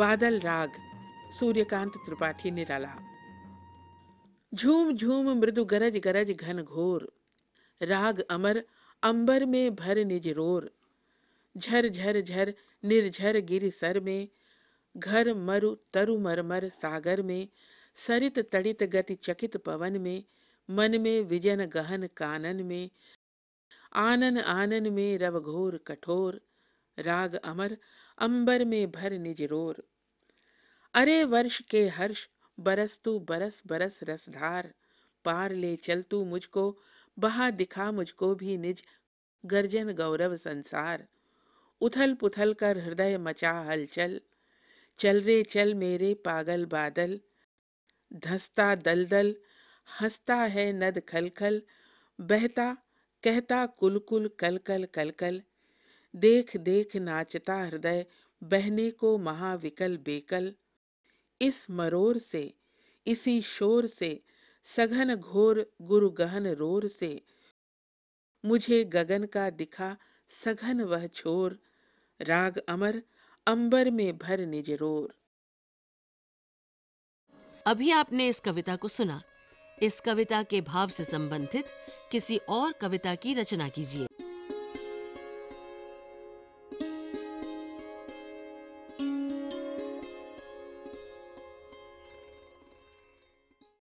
बादल राग सूर्यकांत त्रिपाठी निराला झूम झूम मृदु गरज गरज घन घोर राग अमर अंबर में भर निज रोर झर झर झर निर्झर गिर सर में घर मरु तरु मरमर सागर में सरित तड़ित गति चकित पवन में मन में विजन गहन कानन में आनन आनन में रवघोर कठोर राग अमर अंबर में भर निज रोर अरे वर्ष के हर्ष बरस तू बरस बरस रसधार पार ले चल तू मुझको बहा दिखा मुझको भी निज गर्जन गौरव संसार उथल पुथल कर हृदय मचा हलचल चल रे चल मेरे पागल बादल धंसता दलदल हंसता है नद खलखल बहता कहता कुलकुल कलकल कलकल देख देख नाचता हृदय बहने को महाविकल बेकल इस मरोर से इसी शोर से सघन घोर गुरु गहन रोर से मुझे गगन का दिखा सघन वह छोर राग अमर अंबर में भर निज रोर अभी आपने इस कविता को सुना इस कविता के भाव से संबंधित किसी और कविता की रचना कीजिए